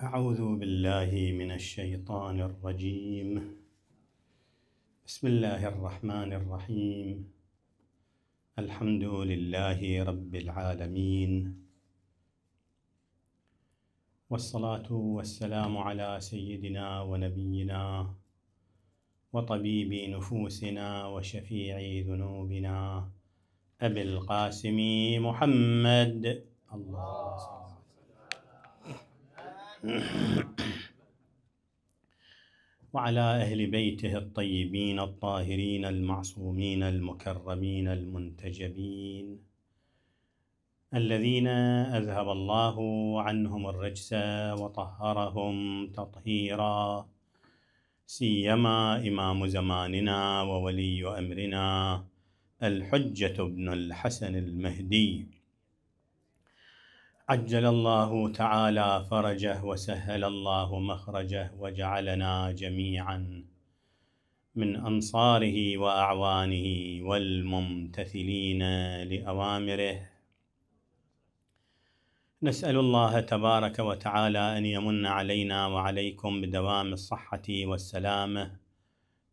أعوذ بالله من الشيطان الرجيم بسم الله الرحمن الرحيم الحمد لله رب العالمين والصلاة والسلام على سيدنا ونبينا وطبيب نفوسنا وشفيع ذنوبنا أبي القاسم محمد الله وعلى أهل بيته الطيبين الطاهرين المعصومين المكرمين المنتجبين الذين أذهب الله عنهم الرجس وطهرهم تطهيرا سيما إمام زماننا وولي أمرنا الحجة بن الحسن المهدي عجل الله تعالى فرجه وسهل الله مخرجه وجعلنا جميعا من أنصاره وأعوانه والممتثلين لأوامره نسأل الله تبارك وتعالى أن يمن علينا وعليكم بدوام الصحة والسلامة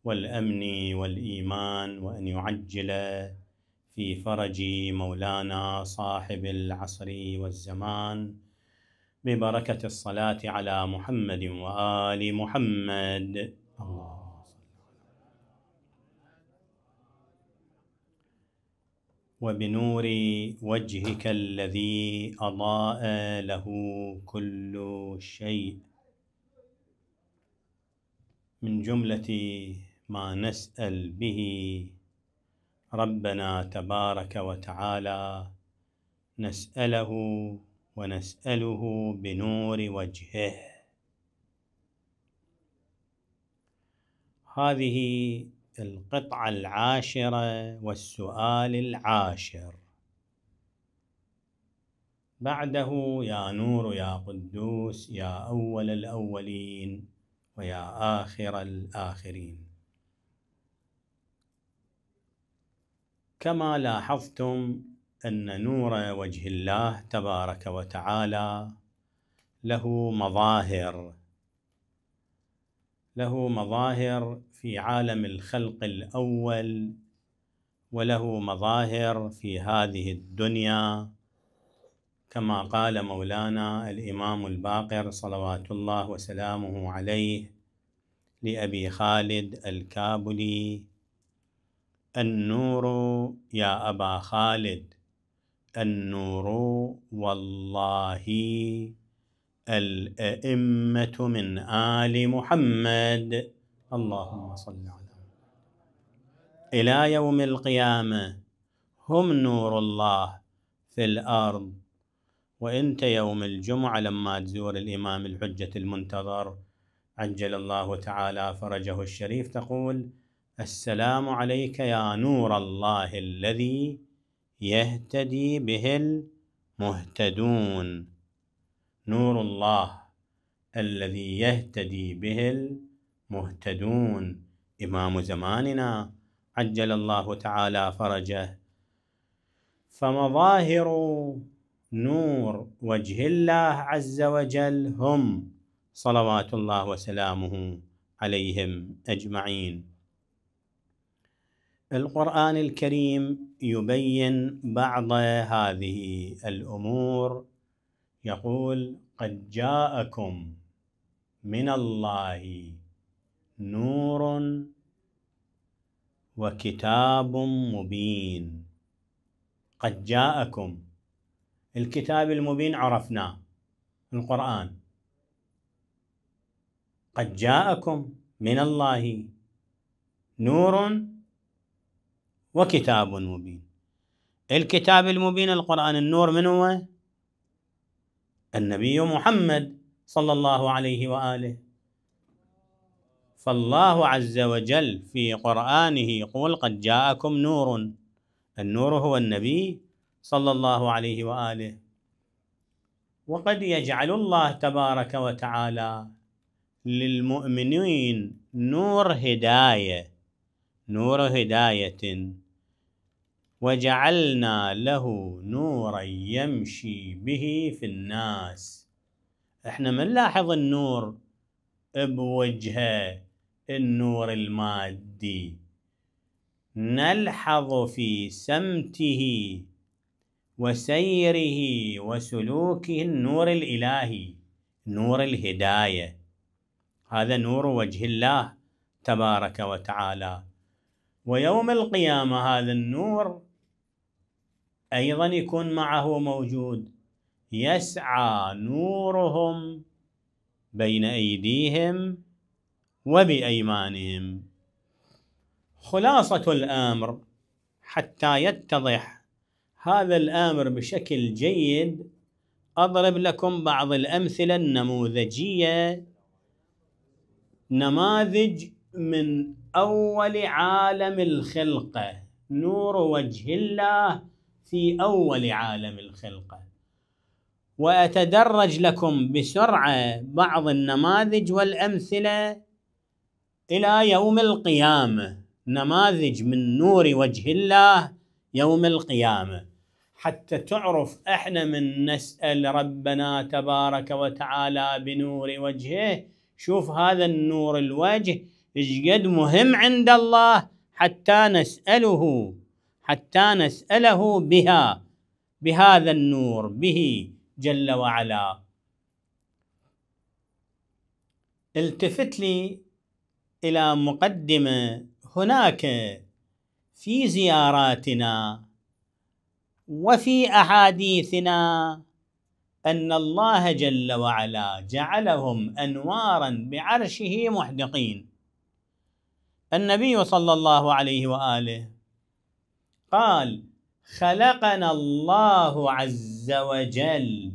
والأمن والإيمان وأن يعجل في فرج مولانا صاحب العصر والزمان ببركة الصلاة على محمد وآل محمد الله وبنور وجهك الذي أضاء له كل شيء من جملة ما نسأل به ربنا تبارك وتعالى نسأله ونسأله بنور وجهه هذه القطعة العاشرة والسؤال العاشر بعده يا نور يا قدوس يا أول الأولين ويا آخر الآخرين كما لاحظتم أن نور وجه الله تبارك وتعالى له مظاهر له مظاهر في عالم الخلق الأول وله مظاهر في هذه الدنيا كما قال مولانا الإمام الباقر صلوات الله وسلامه عليه لأبي خالد الكابلي النور يا أبا خالد النور والله الأئمة من آل محمد اللهم صل على إلى يوم القيامة هم نور الله في الأرض وانت يوم الجمعة لما تزور الإمام الحجة المنتظر عجل الله تعالى فرجه الشريف تقول السلام عليك يا نور الله الذي يهتدي به المهتدون نور الله الذي يهتدي به المهتدون إمام زماننا عجل الله تعالى فرجه فمظاهر نور وجه الله عز وجل هم صلوات الله وسلامه عليهم أجمعين القرآن الكريم يبين بعض هذه الأمور يقول قد جاءكم من الله نور وكتاب مبين قد جاءكم الكتاب المبين عرفناه القرآن قد جاءكم من الله نور وكتاب مبين الكتاب المبين القرآن النور من هو؟ النبي محمد صلى الله عليه وآله فالله عز وجل في قرآنه يقول قد جاءكم نور النور هو النبي صلى الله عليه وآله وقد يجعل الله تبارك وتعالى للمؤمنين نور هدايه نور هداية وجعلنا له نورا يمشي به في الناس احنا ما نلاحظ النور بوجهه النور المادي نلحظ في سمته وسيره وسلوكه النور الالهي نور الهدايه هذا نور وجه الله تبارك وتعالى ويوم القيامة هذا النور أيضا يكون معه موجود يسعى نورهم بين أيديهم وبأيمانهم خلاصة الأمر حتى يتضح هذا الأمر بشكل جيد أضرب لكم بعض الأمثلة النموذجية نماذج من أول عالم الخلقة نور وجه الله في أول عالم الخلقة وأتدرج لكم بسرعة بعض النماذج والأمثلة إلى يوم القيامة نماذج من نور وجه الله يوم القيامة حتى تعرف احنا من نسأل ربنا تبارك وتعالى بنور وجهه شوف هذا النور الوجه إيش قد مهم عند الله حتى نسأله حتى نسأله بها بهذا النور به جل وعلا التفت لي إلى مقدمة هناك في زياراتنا وفي أحاديثنا أن الله جل وعلا جعلهم أنوارا بعرشه محدقين النبي صلى الله عليه واله قال خلقنا الله عز وجل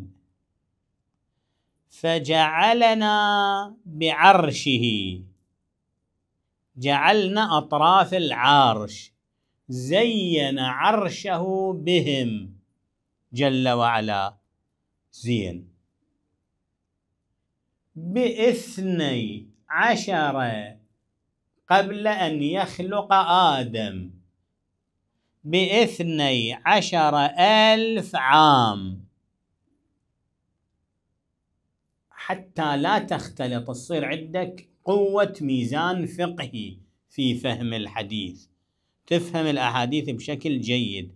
فجعلنا بعرشه جعلنا اطراف العرش زين عرشه بهم جل وعلا زين باثني عشره قبل أن يخلق آدم باثني عشر ألف عام حتى لا تختلط تصير عندك قوة ميزان فقهي في فهم الحديث تفهم الأحاديث بشكل جيد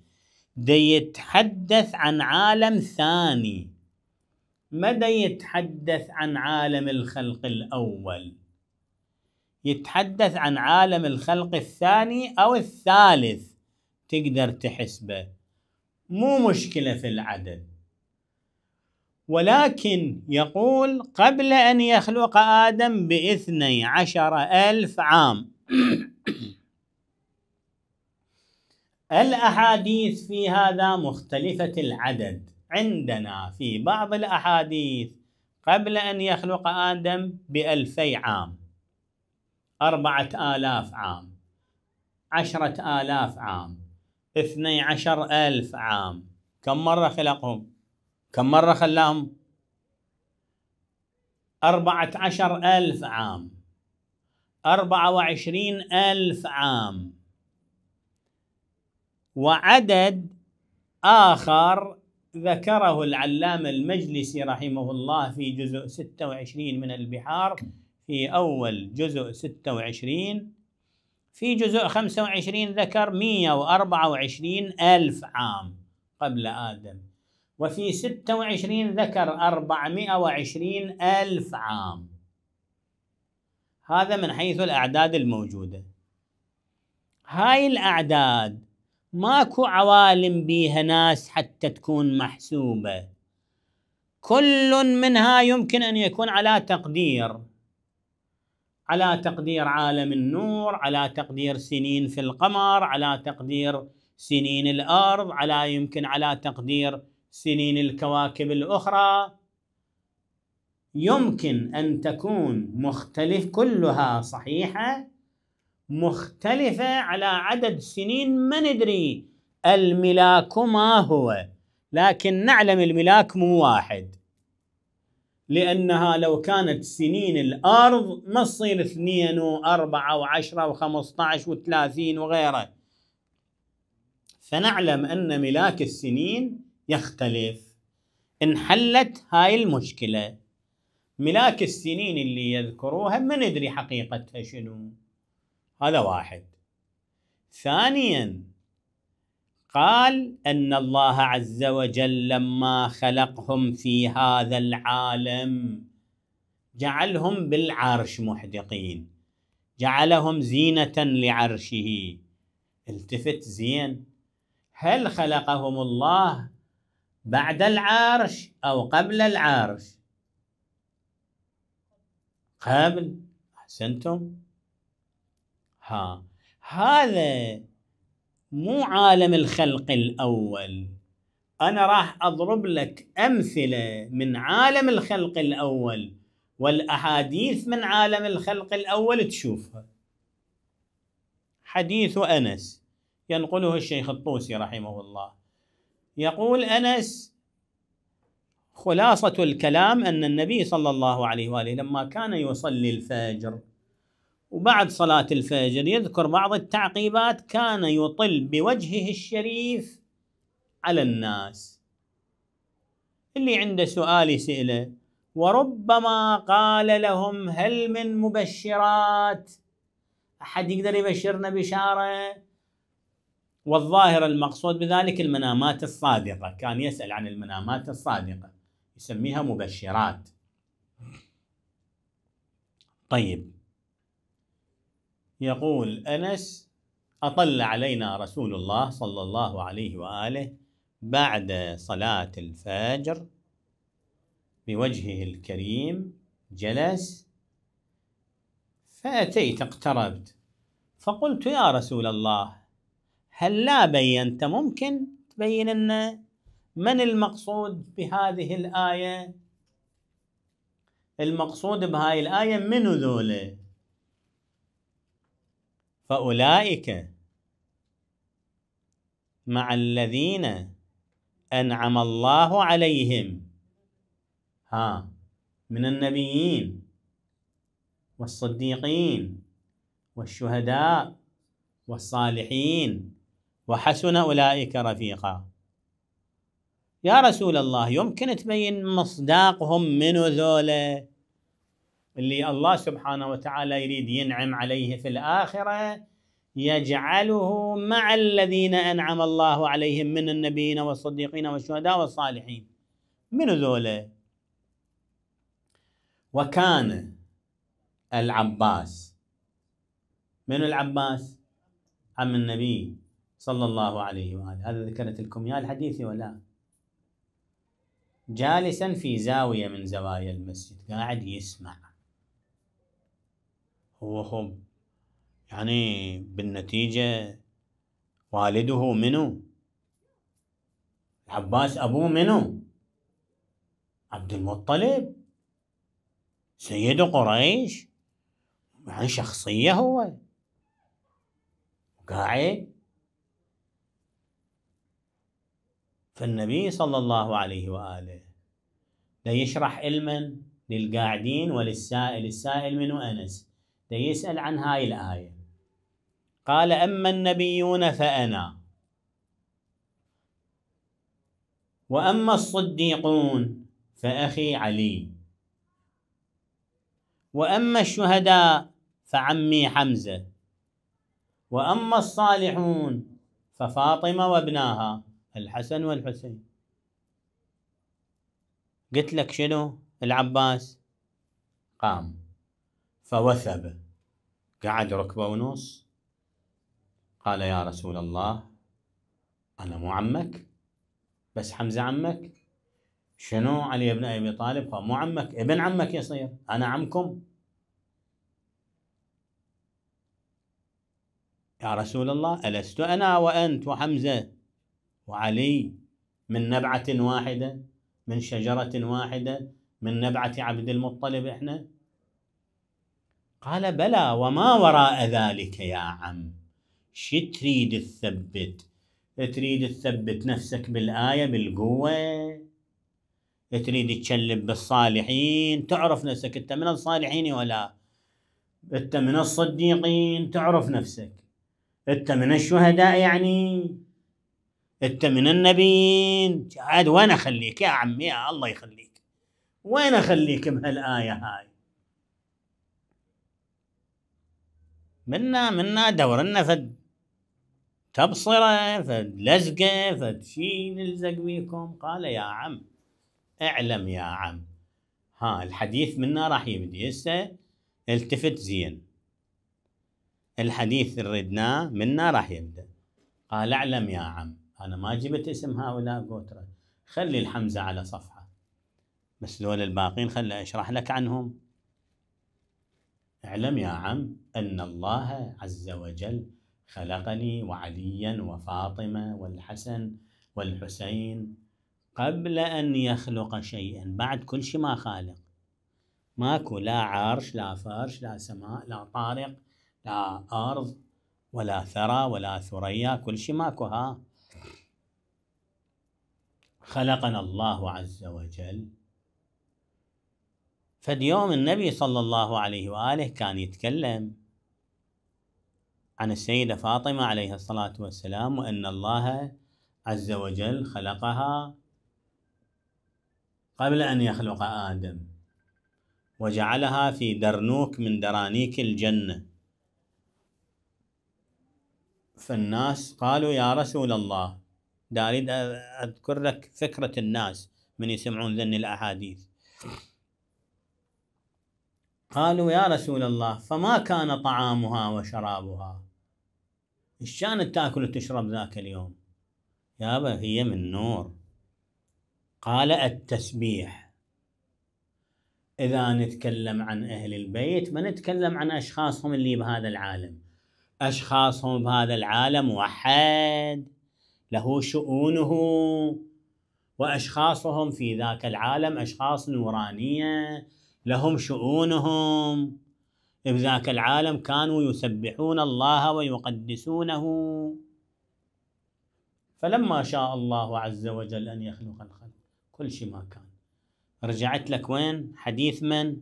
دي يتحدث عن عالم ثاني ما دي يتحدث عن عالم الخلق الأول يتحدث عن عالم الخلق الثاني أو الثالث تقدر تحسبه مو مشكلة في العدد ولكن يقول قبل أن يخلق آدم باثني عشر ألف عام الأحاديث في هذا مختلفة العدد عندنا في بعض الأحاديث قبل أن يخلق آدم بألفي عام أربعة آلاف عام عشرة آلاف عام اثني عشر ألف عام كم مرة خلقهم كم مرة خلاهم أربعة عشر ألف عام أربعة وعشرين ألف عام وعدد آخر ذكره العلام المجلسي رحمه الله في جزء ستة وعشرين من البحار في أول جزء 26 في جزء 25 ذكر 124 ألف عام قبل آدم وفي 26 ذكر 420 ألف عام هذا من حيث الأعداد الموجودة هاي الأعداد ماكو عوالم بيها ناس حتى تكون محسوبة كل منها يمكن أن يكون على تقدير على تقدير عالم النور على تقدير سنين في القمر على تقدير سنين الأرض على يمكن على تقدير سنين الكواكب الأخرى يمكن أن تكون مختلف كلها صحيحة مختلفة على عدد سنين ما ندري الملاك ما هو لكن نعلم الملاك مو واحد لأنها لو كانت سنين الأرض ما تصير اثنين وأربعة وعشرة وخمسة عشر وثلاثين وغيره فنعلم أن ملاك السنين يختلف انحلت هاي المشكلة ملاك السنين اللي يذكروها ما ندري حقيقتها شنو هذا واحد ثانيا قال ان الله عز وجل لما خلقهم في هذا العالم جعلهم بالعرش محدقين جعلهم زينه لعرشه التفت زين هل خلقهم الله بعد العرش او قبل العرش قبل احسنتم ها هذا مو عالم الخلق الأول أنا راح أضرب لك أمثلة من عالم الخلق الأول والأحاديث من عالم الخلق الأول تشوفها حديث أنس ينقله الشيخ الطوسي رحمه الله يقول أنس خلاصة الكلام أن النبي صلى الله عليه وآله لما كان يصلي الفجر وبعد صلاة الفجر يذكر بعض التعقيبات كان يطل بوجهه الشريف على الناس اللي عنده سؤال يسأله وربما قال لهم هل من مبشرات أحد يقدر يبشرنا بشارة والظاهر المقصود بذلك المنامات الصادقة كان يسأل عن المنامات الصادقة يسميها مبشرات طيب يقول أنس أطل علينا رسول الله صلى الله عليه وآله بعد صلاة الفجر بوجهه الكريم جلس فأتيت اقتربت فقلت يا رسول الله هل لا بينت ممكن تبين لنا من المقصود بهذه الآية المقصود بهاي الآية من ذوله فأولئك مع الذين أنعم الله عليهم ها من النبيين والصديقين والشهداء والصالحين وحسن أولئك رفيقا يا رسول الله يمكن تبين مصداقهم من ذولا اللي الله سبحانه وتعالى يريد ينعم عليه في الآخرة يجعله مع الذين أنعم الله عليهم من النبيين والصديقين والشهداء والصالحين من ذولا وكان العباس من العباس عم النبي صلى الله عليه وآله هذا ذكرت لكم يا الحديث ولا جالسا في زاوية من زوايا المسجد قاعد يسمع هو خب يعني بالنتيجة والده منو العباس أبوه منو عبد المطلب سيد قريش يعني شخصية هو قاعد فالنبي صلى الله عليه وآله ده يشرح علما للقاعدين وللسائل السائل منو أنس يسأل عن هاي الآية قال أما النبيون فأنا وأما الصديقون فأخي علي وأما الشهداء فعمي حمزة وأما الصالحون ففاطمة وابناها الحسن والحسين قلت لك شنو العباس قام فوثب قعد ركبة ونص قال يا رسول الله أنا مو عمك بس حمزة عمك شنو علي بن أبي طالب قال مو عمك ابن عمك يصير أنا عمكم يا رسول الله ألست أنا وأنت وحمزة وعلي من نبعة واحدة من شجرة واحدة من نبعة عبد المطلب إحنا قال بلى وما وراء ذلك يا عم شو تريد تثبت تريد تثبت نفسك بالآية بالقوة تريد تشلب بالصالحين تعرف نفسك انت من الصالحين ولا انت من الصديقين تعرف نفسك انت من الشهداء يعني انت من النبيين عاد وين اخليك يا عمي يا الله يخليك وين اخليك بهالايه هاي منا منا دورنا فد تبصرة فد لزقة فد شي نلزق بيكم قال يا عم اعلم يا عم ها الحديث منا راح يبدي هسه التفت زين الحديث اللي ردناه منا راح يبدا قال اعلم يا عم انا ما جبت اسم هؤلاء قوتره خلي الحمزه على صفحه بس دول الباقين خلي اشرح لك عنهم اعلم يا عم أن الله عز وجل خلقني وعليا وفاطمة والحسن والحسين قبل أن يخلق شيئا بعد كل شيء ما خالق ماكو لا عرش لا فرش لا سماء لا طارق لا أرض ولا ثرى ولا ثريا كل شيء ماكو ها خلقنا الله عز وجل فاليوم النبي صلى الله عليه وآله كان يتكلم عن السيدة فاطمة عليه الصلاة والسلام وأن الله عز وجل خلقها قبل أن يخلق آدم وجعلها في درنوك من درانيك الجنة فالناس قالوا يا رسول الله داريد أذكر لك فكرة الناس من يسمعون ذن الأحاديث قالوا يا رسول الله فما كان طعامها وشرابها ايش كانت تاكل وتشرب ذاك اليوم يابا هي من نور قال التسبيح اذا نتكلم عن اهل البيت ما نتكلم عن اشخاصهم اللي بهذا العالم اشخاصهم بهذا العالم وحد له شؤونه واشخاصهم في ذاك العالم اشخاص نورانيه لهم شؤونهم في ذاك العالم كانوا يسبحون الله ويقدسونه فلما شاء الله عز وجل أن يخلق الخلق كل شيء ما كان رجعت لك وين حديث من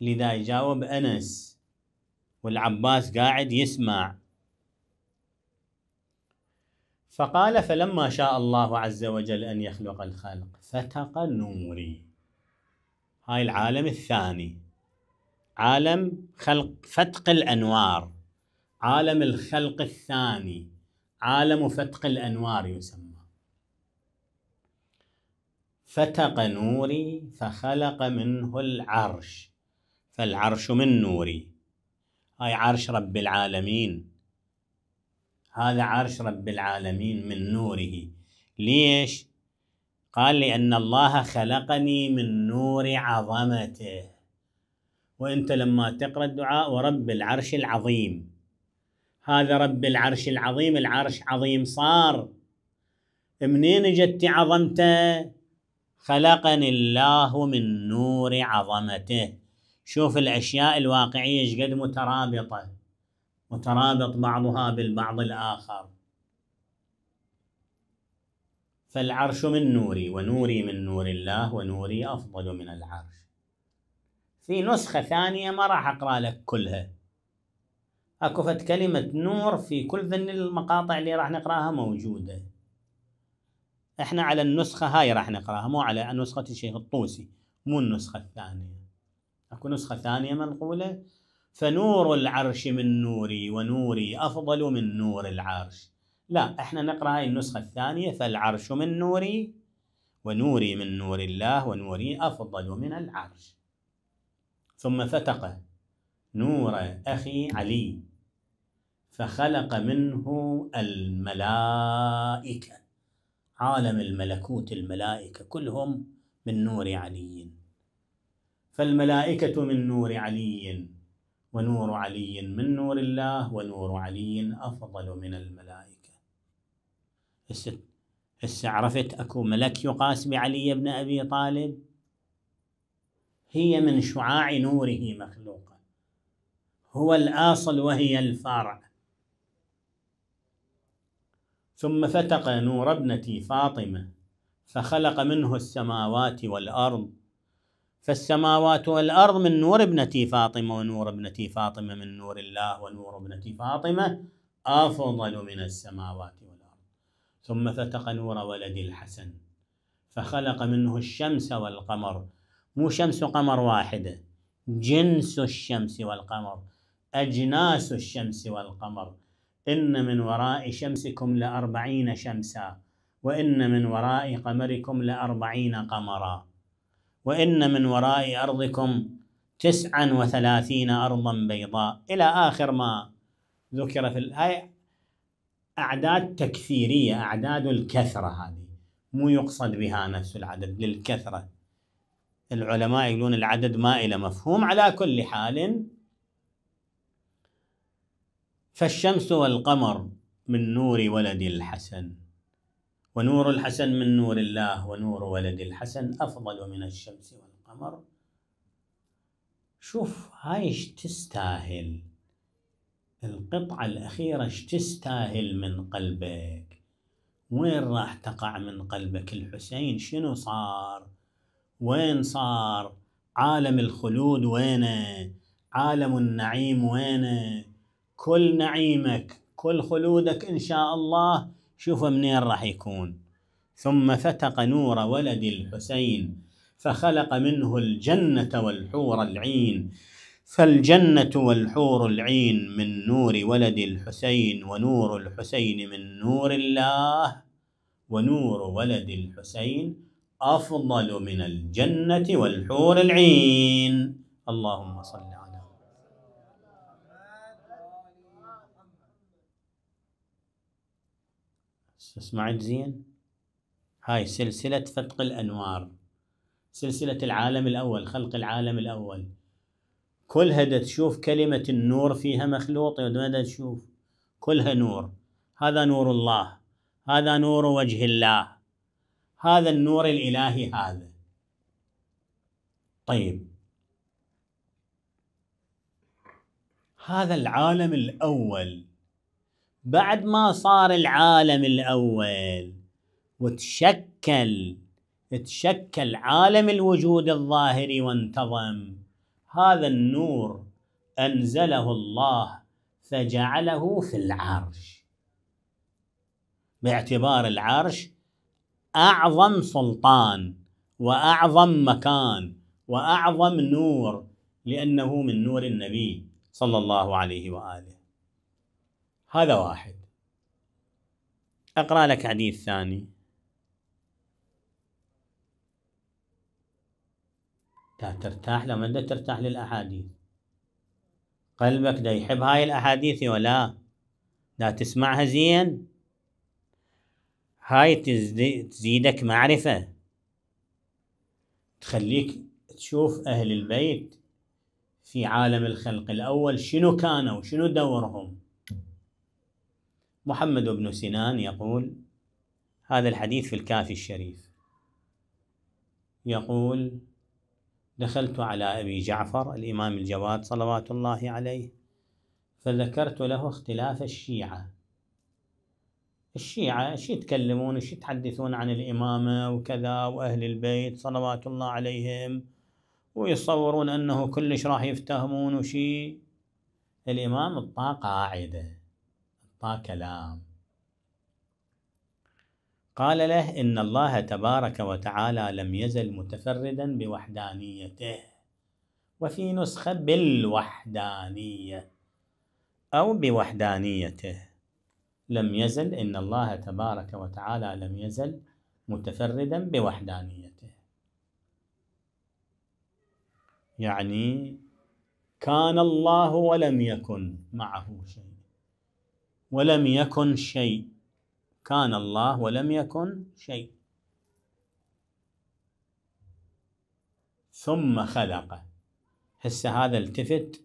لذا يجاوب أنس والعباس قاعد يسمع فقال فلما شاء الله عز وجل أن يخلق الخلق فتق نوري هاي العالم الثاني عالم خلق فتق الأنوار عالم الخلق الثاني عالم فتق الأنوار يسمى فتق نوري فخلق منه العرش فالعرش من نوري هاي عرش رب العالمين هذا عرش رب العالمين من نوره ليش قال لأن الله خلقني من نور عظمته وأنت لما تقرأ الدعاء ورب العرش العظيم هذا رب العرش العظيم العرش عظيم صار منين جت عظمته خلقني الله من نور عظمته شوف الأشياء الواقعية قد مترابطة مترابط بعضها بالبعض الآخر فالعرش من نوري ونوري من نور الله ونوري أفضل من العرش في نسخة ثانية ما راح أقرأ لك كلها أكفت كلمة نور في كل ذن المقاطع اللي راح نقرأها موجودة احنا على النسخة هاي راح نقرأها مو على نسخة الشيخ الطوسي مو النسخة الثانية أكو نسخة ثانية منقولة فنور العرش من نوري ونوري أفضل من نور العرش لا إيه. احنا نقرا هاي النسخه الثانيه فالعرش من نوري ونوري من نور الله ونوري افضل من العرش ثم فتق نور اخي علي فخلق منه الملائكه عالم الملكوت الملائكه كلهم من نور علي فالملائكه من نور علي ونور علي من نور الله ونور علي افضل من الملائكه هسه هسه عرفت اكو ملك يقاس بعلي بن ابي طالب هي من شعاع نوره مخلوقه هو الاصل وهي الفرع ثم فتق نور ابنتي فاطمه فخلق منه السماوات والارض فالسماوات والارض من نور ابنتي فاطمه ونور ابنتي فاطمه من نور الله ونور ابنتي فاطمه افضل من السماوات والأرض ثم فتق نور ولد الحسن فخلق منه الشمس والقمر مو شمس وقمر واحدة جنس الشمس والقمر أجناس الشمس والقمر إن من وراء شمسكم لأربعين شمسا وإن من وراء قمركم لأربعين قمرا وإن من وراء أرضكم تسعا وثلاثين أرضا بيضاء إلى آخر ما ذكر في الآية أعداد تكثيرية أعداد الكثرة هذه مو يقصد بها نفس العدد للكثرة العلماء يقولون العدد ما إلى مفهوم على كل حال فالشمس والقمر من نور ولد الحسن ونور الحسن من نور الله ونور ولد الحسن أفضل من الشمس والقمر شوف هاي تستاهل القطعة الأخيرة ايش تستاهل من قلبك وين راح تقع من قلبك الحسين شنو صار وين صار عالم الخلود وينه عالم النعيم وينه كل نعيمك كل خلودك إن شاء الله شوفه منين راح يكون ثم فتق نور ولد الحسين فخلق منه الجنة والحور العين فالجنة والحور العين من نور ولد الحسين ونور الحسين من نور الله ونور ولد الحسين أفضل من الجنة والحور العين اللهم صل على سمعت زين هاي سلسلة فتق الأنوار سلسلة العالم الأول خلق العالم الأول كلها دا تشوف كلمة النور فيها مخلوط ما دا تشوف كلها نور هذا نور الله هذا نور وجه الله هذا النور الإلهي هذا طيب هذا العالم الأول بعد ما صار العالم الأول وتشكل تشكل عالم الوجود الظاهري وانتظم هذا النور أنزله الله فجعله في العرش باعتبار العرش أعظم سلطان وأعظم مكان وأعظم نور لأنه من نور النبي صلى الله عليه وآله هذا واحد أقرأ لك حديث ثاني ترتاح لما انت ترتاح للاحاديث قلبك دا يحب هاي الاحاديث ولا دا تسمعها زين هاي تزيدك معرفة تخليك تشوف أهل البيت في عالم الخلق الأول شنو كانوا شنو دورهم محمد بن سنان يقول هذا الحديث في الكافي الشريف يقول دخلت على أبي جعفر الإمام الجواد صلوات الله عليه فذكرت له اختلاف الشيعة الشيعة شي يتكلمون شي يتحدثون عن الإمامة وكذا وأهل البيت صلوات الله عليهم ويصورون أنه كلش راح يفتهمون وشي الإمام الطاقة قاعدة الطا كلام قال له إن الله تبارك وتعالى لم يزل متفردا بوحدانيته وفي نسخة بالوحدانية أو بوحدانيته لم يزل إن الله تبارك وتعالى لم يزل متفردا بوحدانيته يعني كان الله ولم يكن معه شيء ولم يكن شيء كان الله ولم يكن شيء ثم خلقه هسه هذا التفت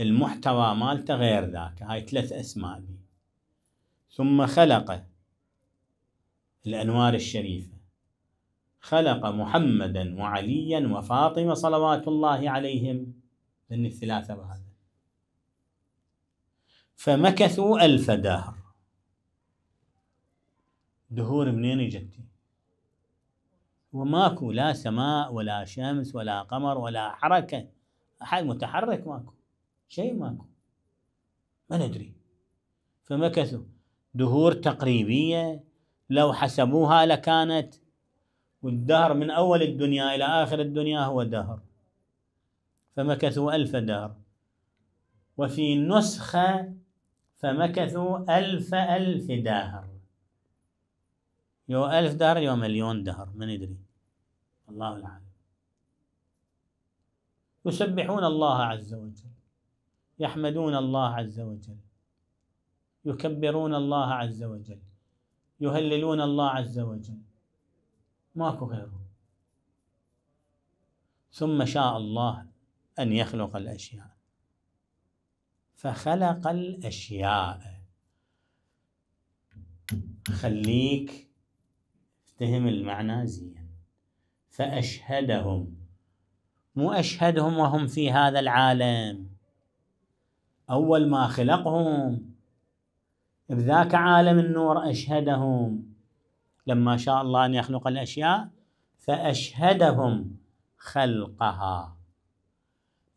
المحتوى مالته غير ذاك هاي ثلاث اسماء دي ثم خلق الانوار الشريفه خلق محمدا وعليا وفاطمه صلوات الله عليهم من الثلاثه بهذا فمكثوا الف دهر دهور منين اجتي وماكو لا سماء ولا شمس ولا قمر ولا حركة أحد متحرك ماكو شيء ماكو ما ندري فمكثوا دهور تقريبية لو حسبوها لكانت والدهر من أول الدنيا إلى آخر الدنيا هو دهر فمكثوا ألف دهر وفي نسخة فمكثوا ألف ألف دهر يو ألف دهر يو مليون دهر من يدري الله العالم يسبحون الله عز وجل يحمدون الله عز وجل يكبرون الله عز وجل يهللون الله عز وجل ماكو غيره ثم شاء الله أن يخلق الأشياء فخلق الأشياء خليك تهم المعنى زين فأشهدهم مو أشهدهم وهم في هذا العالم أول ما خلقهم بذاك عالم النور أشهدهم لما شاء الله أن يخلق الأشياء فأشهدهم خلقها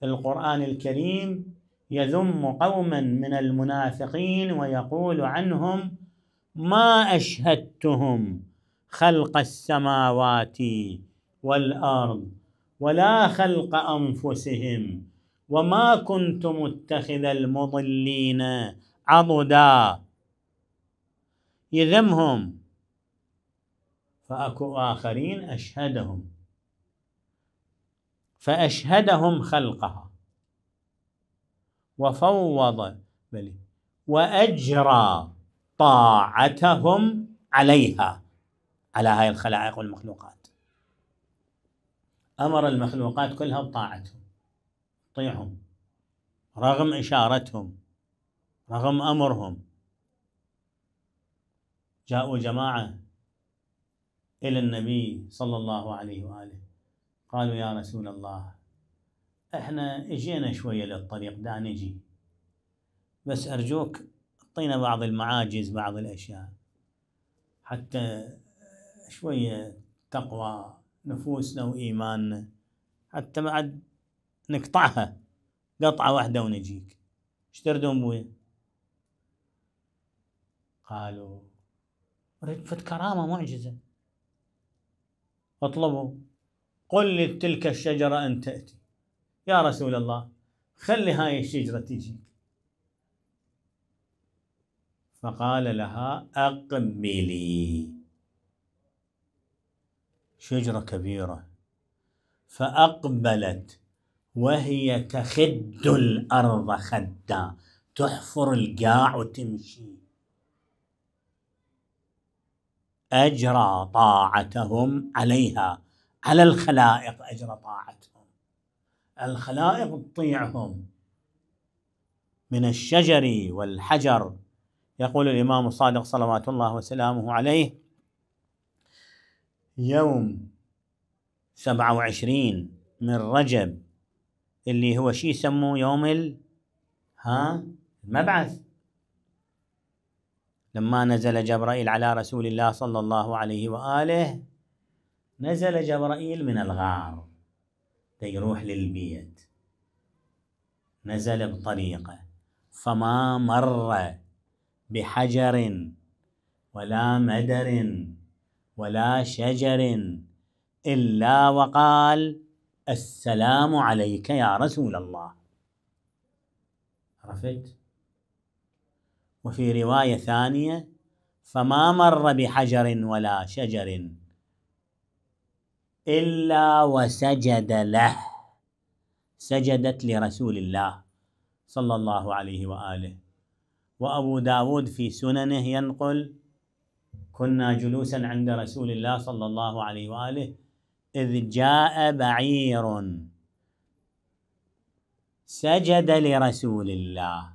القرآن الكريم يذم قوما من المنافقين ويقول عنهم ما أشهدتهم خلق السماوات والارض ولا خلق انفسهم وما كنت متخذ المضلين عضدا يذمهم فاكو اخرين اشهدهم فاشهدهم خلقها وفوض بل واجرى طاعتهم عليها على هاي الخلائق والمخلوقات أمر المخلوقات كلها بطاعتهم طيعهم رغم إشارتهم رغم أمرهم جاءوا جماعة إلى النبي صلى الله عليه وآله قالوا يا رسول الله احنا اجينا شوية للطريق دا نجي بس أرجوك اعطينا بعض المعاجز بعض الأشياء حتى شوية تقوى نفوسنا وإيماننا حتى بعد نقطعها قطعة واحدة ونجيك ايش تردون بوي؟ قالوا فت كرامة معجزة اطلبوا قل لتلك الشجرة أن تأتي يا رسول الله خلي هاي الشجرة تجيك فقال لها أقبلي شجرة كبيرة فأقبلت وهي تخد الأرض خدا تحفر القاع وتمشي أجرى طاعتهم عليها على الخلائق أجرى طاعتهم الخلائق تطيعهم من الشجر والحجر يقول الإمام الصادق صلوات الله وسلامه عليه يوم سبعة وعشرين من رجب اللي هو شي يسموه يوم ال ها المبعث لما نزل جبرائيل على رسول الله صلى الله عليه وآله نزل جبرائيل من الغار يروح للبيت نزل بطريقة فما مر بحجر ولا مدر ولا شجر إلا وقال السلام عليك يا رسول الله عرفت وفي رواية ثانية فما مر بحجر ولا شجر إلا وسجد له سجدت لرسول الله صلى الله عليه وآله وأبو داود في سننه ينقل كنا جلوسا عند رسول الله صلى الله عليه واله اذ جاء بعير سجد لرسول الله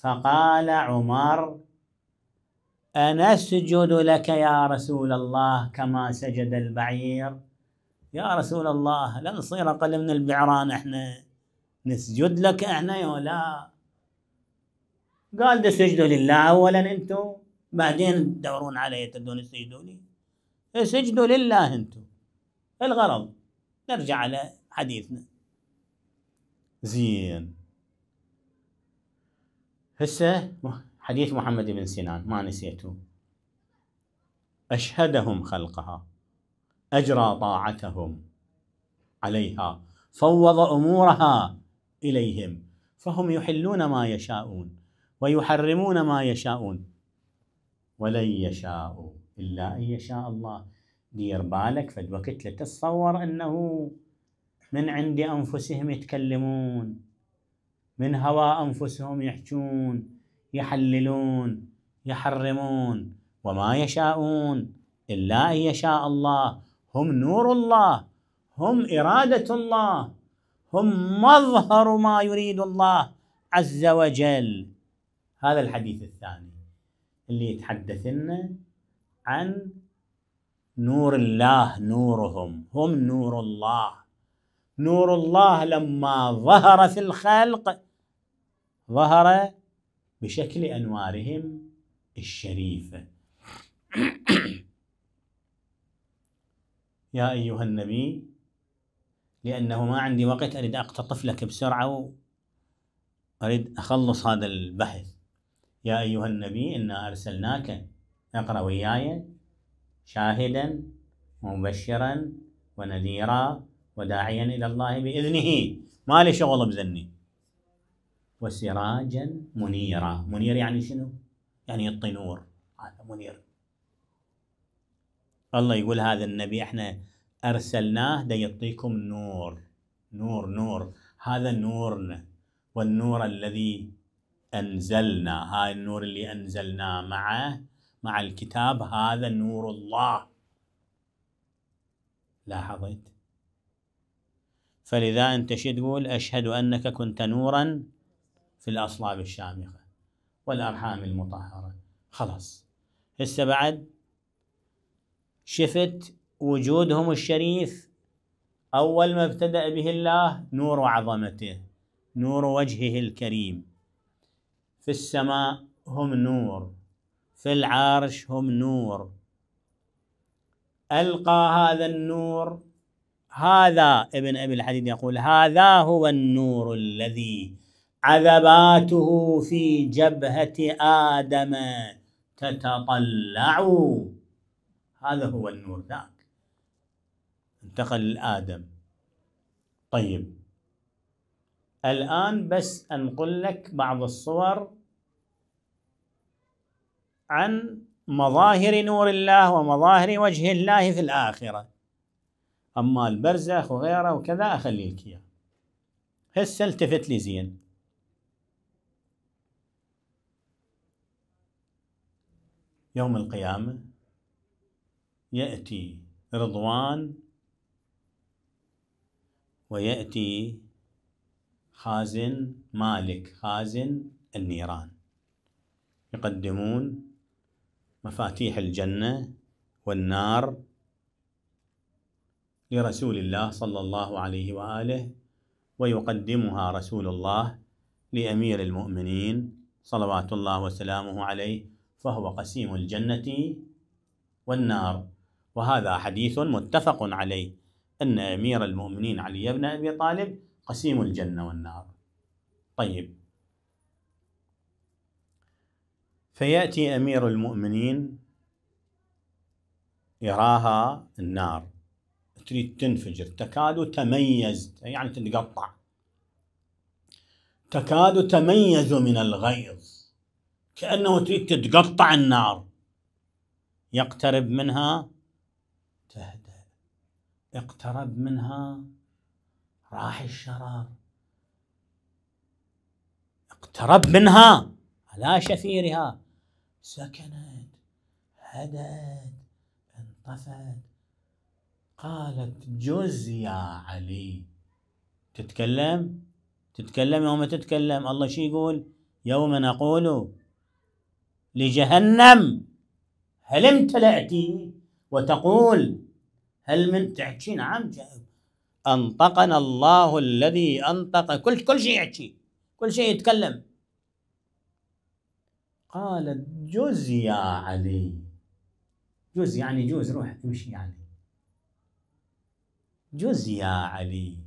فقال عمر أنسجد لك يا رسول الله كما سجد البعير يا رسول الله لا نصير أقل من البعران احنا نسجد لك احنا يا لا قال ده سجدوا لله أولا أنتم بعدين تدورون علي تبدون لي اسجدوا لله انتم الغرض نرجع على حديثنا زين هسه حديث محمد بن سنان ما نسيته أشهدهم خلقها أجرى طاعتهم عليها فوض أمورها إليهم فهم يحلون ما يشاءون ويحرمون ما يشاءون ولن يشاء إلا أن يشاء الله دير بالك فد وقت لتتصور تتصور أنه من عند أنفسهم يتكلمون من هوى أنفسهم يحجون يحللون يحرمون وما يشاءون إلا أن يشاء الله هم نور الله هم إرادة الله هم مظهر ما يريد الله عز وجل هذا الحديث الثاني اللي لنا عن نور الله نورهم هم نور الله نور الله لما ظهر في الخلق ظهر بشكل انوارهم الشريفه يا ايها النبي لانه ما عندي وقت اريد اقتطف لك بسرعه واريد اخلص هذا البحث يا أيها النبي إنا أرسلناك اقرأ وياي شاهدا ومبشرا ونذيرا وداعيا إلى الله بإذنه ما لي شغل بذني وسراجا منيرا منير يعني شنو؟ يعني يعطي نور هذا منير الله يقول هذا النبي احنا أرسلناه دا يعطيكم نور نور نور هذا نورنا والنور الذي أنزلنا هاي النور اللي أنزلناه مع مع الكتاب هذا نور الله لاحظت فلذا أنت شو تقول أشهد أنك كنت نورا في الأصلاب الشامخة والأرحام المطهرة خلاص هسه بعد شفت وجودهم الشريف أول ما ابتدأ به الله نور عظمته نور وجهه الكريم في السماء هم نور في العرش هم نور ألقى هذا النور هذا ابن أبي الحديد يقول هذا هو النور الذي عذباته في جبهة آدم تتطلع هذا هو النور ذاك انتقل لآدم طيب الآن بس أنقل لك بعض الصور عن مظاهر نور الله ومظاهر وجه الله في الآخرة أما البرزخ وغيره وكذا أخلي لك إياه هسه التفت لي زين يوم القيامة يأتي رضوان ويأتي خازن مالك خازن النيران يقدمون مفاتيح الجنة والنار لرسول الله صلى الله عليه وآله ويقدمها رسول الله لأمير المؤمنين صلوات الله وسلامه عليه فهو قسيم الجنة والنار وهذا حديث متفق عليه أن أمير المؤمنين علي بن أبي طالب قسيم الجنة والنار طيب فيأتي أمير المؤمنين يراها النار تريد تنفجر تكاد تميز يعني تتقطع تكاد تميز من الغيظ كأنه تريد تتقطع النار يقترب منها تهدأ اقترب منها راح الشرار اقترب منها على شفيرها سكنت هدت انطفت قالت جز يا علي تتكلم تتكلم يوم تتكلم الله شي يقول يوم نقول لجهنم هل امتلأت وتقول هل من تحكي نعم أنطقنا الله الذي أنطق كل كل شيء يحكي كل شيء يتكلم قالت جوز يا علي جوز يعني جوز روح امشي يعني جوز يا علي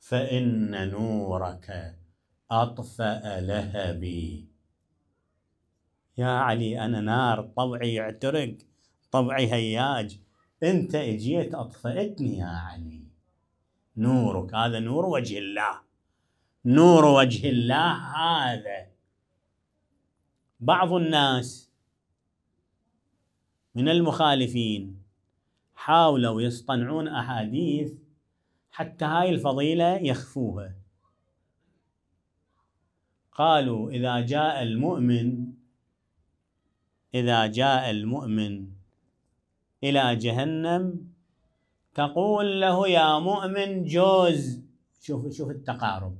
فإن نورك أطفأ لهبي يا علي أنا نار طبعي يعترق طبعي هياج أنت إجيت أطفأتني يا علي نورك هذا نور وجه الله نور وجه الله هذا بعض الناس من المخالفين حاولوا يصطنعون أحاديث حتى هاي الفضيلة يخفوها قالوا إذا جاء المؤمن إذا جاء المؤمن إلى جهنم تقول له يا مؤمن جوز شوف شوف التقارب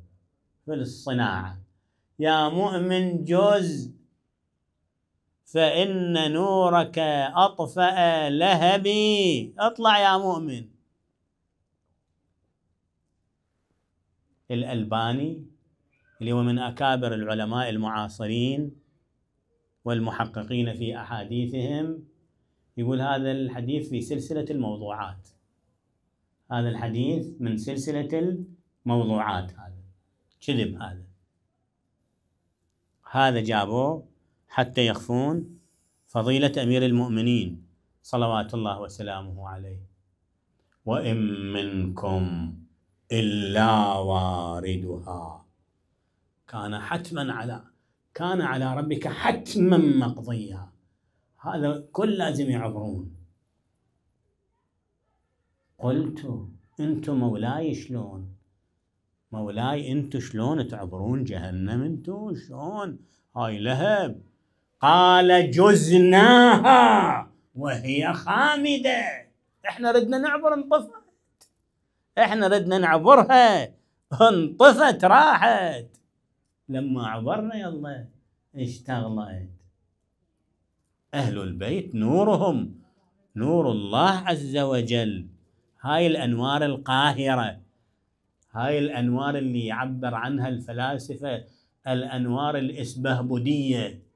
في الصناعة يا مؤمن جوز فإن نورك أطفأ لهبي اطلع يا مؤمن الألباني اللي هو من أكابر العلماء المعاصرين والمحققين في أحاديثهم يقول هذا الحديث في سلسلة الموضوعات هذا الحديث من سلسلة الموضوعات هذا كذب هذا هذا جابوه حتى يخفون فضيلة أمير المؤمنين صلوات الله وسلامه عليه وإن منكم إلا واردها كان حتما على كان على ربك حتما مقضيا هذا كل لازم يعبرون قلت انتم مولاي شلون مولاي انتم شلون تعبرون جهنم انتم شلون هاي لهب قال جزناها وهي خامدة احنا ردنا نعبر انطفت احنا ردنا نعبرها انطفت راحت لما عبرنا يلا اشتغلت أهل البيت نورهم نور الله عز وجل هاي الأنوار القاهرة هاي الأنوار اللي يعبر عنها الفلاسفة الأنوار الإسبهبودية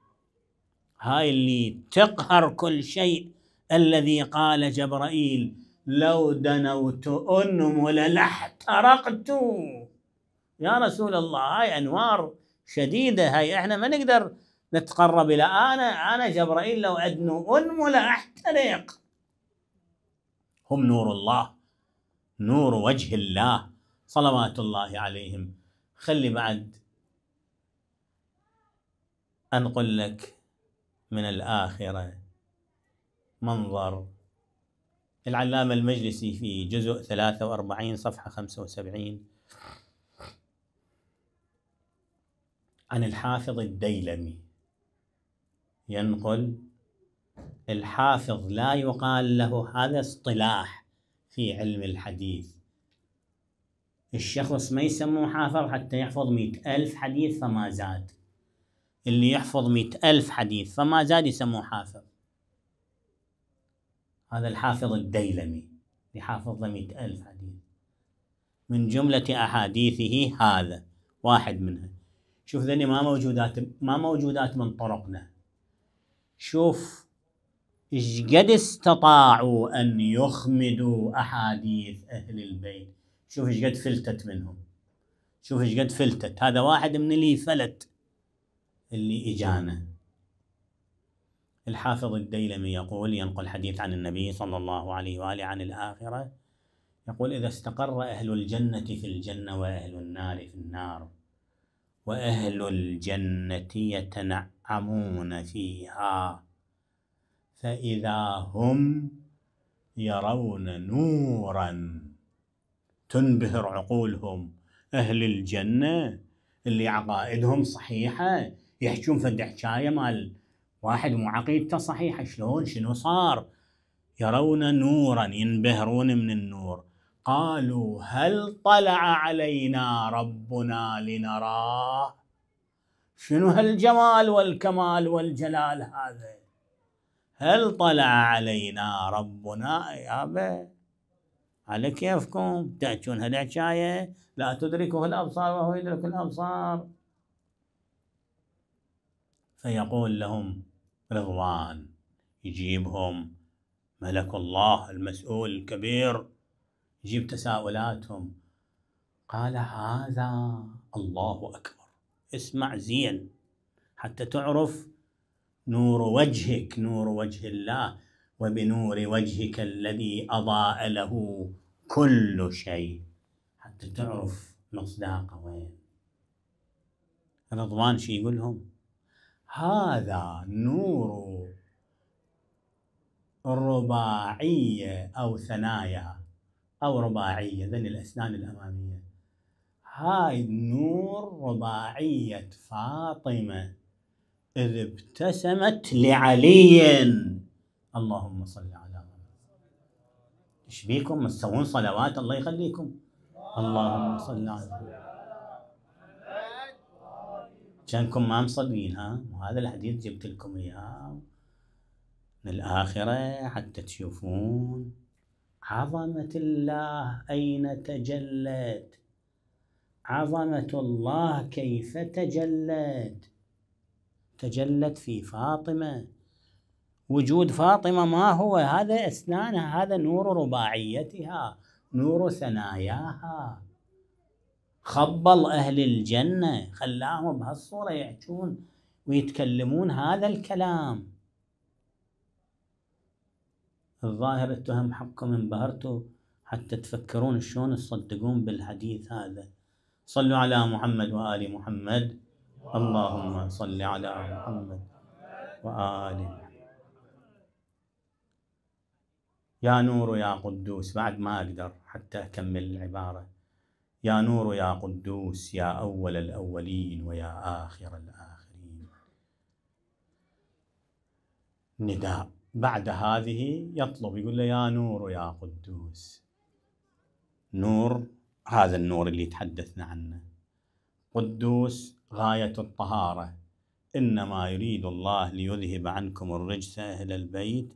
هاي اللي تقهر كل شيء الذي قال جبرائيل لو دنوت أنمل لاحترقت يا رسول الله هاي أنوار شديدة هاي احنا ما نقدر نتقرب إلى أنا أنا جبرائيل لو أدنو أنمل لأحترق هم نور الله نور وجه الله صلوات الله عليهم خلي بعد أنقل لك من الآخرة منظر العلامة المجلسي في جزء 43 صفحة 75 عن الحافظ الديلمي ينقل الحافظ لا يقال له هذا اصطلاح في علم الحديث الشخص ما يسموه حافظ حتى يحفظ مئة ألف حديث فما زاد اللي يحفظ مئة ألف حديث فما زاد يسموه حافظ هذا الحافظ الديلمي يحافظ له مئة ألف حديث من جملة أحاديثه هذا واحد منها شوف ذني ما موجودات ما موجودات من طرقنا شوف إش قد استطاعوا ان يخمدوا احاديث اهل البيت شوف إش قد فلتت منهم شوف إش قد فلتت هذا واحد من اللي فلت اللي إجانا الحافظ الديلمي يقول ينقل حديث عن النبي صلى الله عليه وآله عن الآخرة يقول إذا استقر أهل الجنة في الجنة وأهل النار في النار وأهل الجنة يتنعمون فيها فإذا هم يرون نورا تنبهر عقولهم أهل الجنة اللي عقائدهم صحيحة يحجون فد حكايه مال واحد مو عقيدته صحيحه شلون شنو صار؟ يرون نورا ينبهرون من النور قالوا هل طلع علينا ربنا لنراه شنو هالجمال والكمال والجلال هذا هل طلع علينا ربنا يابا على كيفكم تأتون هالحكاية لا تدركه الأبصار وهو يدرك الأبصار فيقول لهم رضوان يجيبهم ملك الله المسؤول الكبير يجيب تساؤلاتهم قال هذا الله أكبر اسمع زين حتى تعرف نور وجهك نور وجه الله وبنور وجهك الذي أضاء له كل شيء حتى تعرف مصداقه وين رضوان شي يقول لهم هذا نور رباعية أو ثنايا أو رباعية ذن الأسنان الأمامية هاي نور رباعية فاطمة إذ ابتسمت لعلي اللهم صل على محمد ايش بيكم تسوون صلوات الله يخليكم اللهم صل على محمد كانكم ما مصدقينها وهذا الحديث جبت لكم اياه من الآخرة حتى تشوفون عظمة الله أين تجلت عظمة الله كيف تجلت تجلت في فاطمة وجود فاطمة ما هو هذا أسنانها هذا نور رباعيتها نور ثناياها خبل أهل الجنة خلاهم بهالصورة يحجون ويتكلمون هذا الكلام الظاهر اتهم حقكم انبهرتوا حتى تفكرون شلون تصدقون بالحديث هذا صلوا على محمد وآل محمد اللهم صل على محمد وآل محمد يا نور يا قدوس بعد ما أقدر حتى أكمل العبارة يا نور يا قدوس يا أول الأولين ويا آخر الآخرين نداء بعد هذه يطلب يقول له يا نور يا قدوس نور هذا النور اللي تحدثنا عنه قدوس غاية الطهارة إنما يريد الله ليذهب عنكم الرجس أهل البيت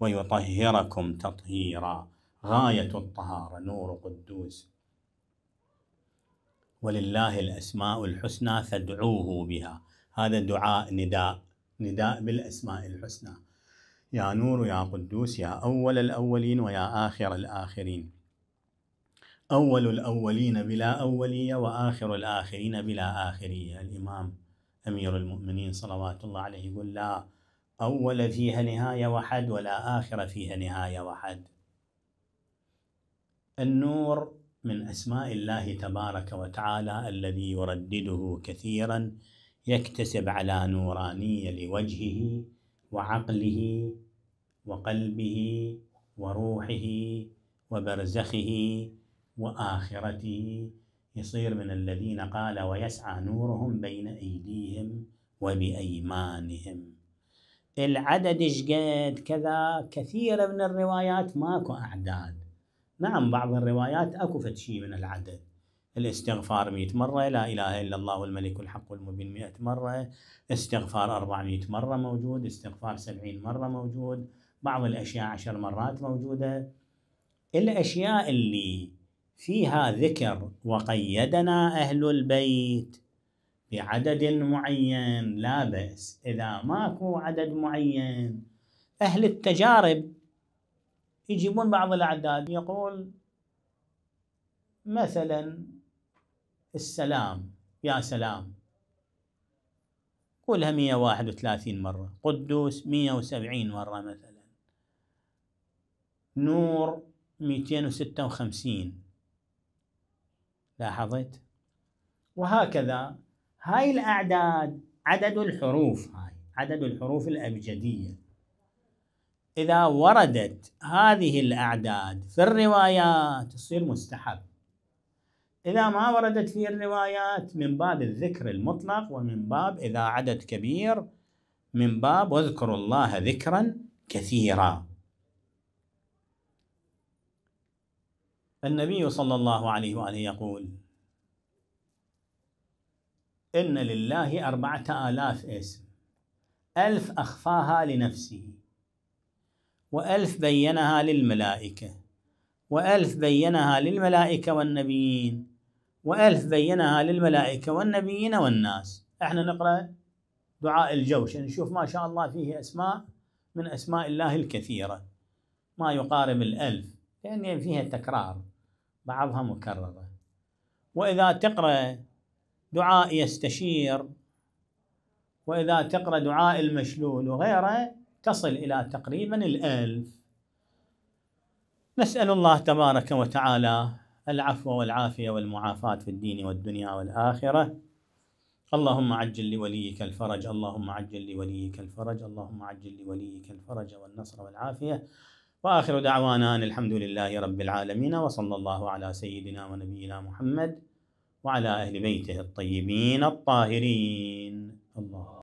ويطهركم تطهيرا غاية الطهارة نور قدوس ولله الأسماء الحسنى فادعوه بها هذا دعاء نداء نداء بالأسماء الحسنى يا نور يا قدوس يا أول الأولين ويا آخر الآخرين أول الأولين بلا أولية وآخر الآخرين بلا آخرية الإمام أمير المؤمنين صلوات الله عليه يقول لا أول فيها نهاية وحد ولا آخر فيها نهاية وحد النور من أسماء الله تبارك وتعالى الذي يردده كثيرا يكتسب على نورانية لوجهه وعقله وقلبه وروحه وبرزخه وآخرته يصير من الذين قال ويسعى نورهم بين أيديهم وبأيمانهم العدد شقد كذا كثير من الروايات ماكو أعداد نعم بعض الروايات أكو شيء من العدد الاستغفار 100 مرة لا إله إلا الله الملك الحق المبين 100 مرة استغفار 400 مرة موجود استغفار 70 مرة موجود بعض الأشياء عشر مرات موجودة الأشياء اللي فيها ذكر وقيدنا أهل البيت بعدد معين لا بأس إذا ماكو عدد معين أهل التجارب يجيبون بعض الأعداد يقول مثلا السلام يا سلام قولها 131 مرة قدوس 170 مرة مثلا نور 256 لاحظت وهكذا هاي الأعداد عدد الحروف هاي عدد الحروف الأبجدية إذا وردت هذه الأعداد في الروايات تصير مستحب إذا ما وردت في الروايات من باب الذكر المطلق ومن باب إذا عدد كبير من باب واذكروا الله ذكرا كثيرا النبي صلى الله عليه وآله يقول إن لله أربعة آلاف اسم ألف أخفاها لنفسه وألف بينها للملائكة وألف بينها للملائكة والنبيين وألف بينها للملائكة والنبيين والناس احنا نقرأ دعاء الجوش نشوف يعني ما شاء الله فيه أسماء من أسماء الله الكثيرة ما يقارب الألف لأن فيها تكرار بعضها مكررة وإذا تقرأ دعاء يستشير وإذا تقرأ دعاء المشلول وغيره تصل إلى تقريبا الألف نسأل الله تبارك وتعالى العفو والعافية والمعافاة في الدين والدنيا والآخرة اللهم عجل لوليك الفرج اللهم عجل لوليك الفرج اللهم عجل لوليك الفرج والنصر والعافية وآخر دعوانا أن الحمد لله رب العالمين وصلى الله على سيدنا ونبينا محمد وعلى أهل بيته الطيبين الطاهرين الله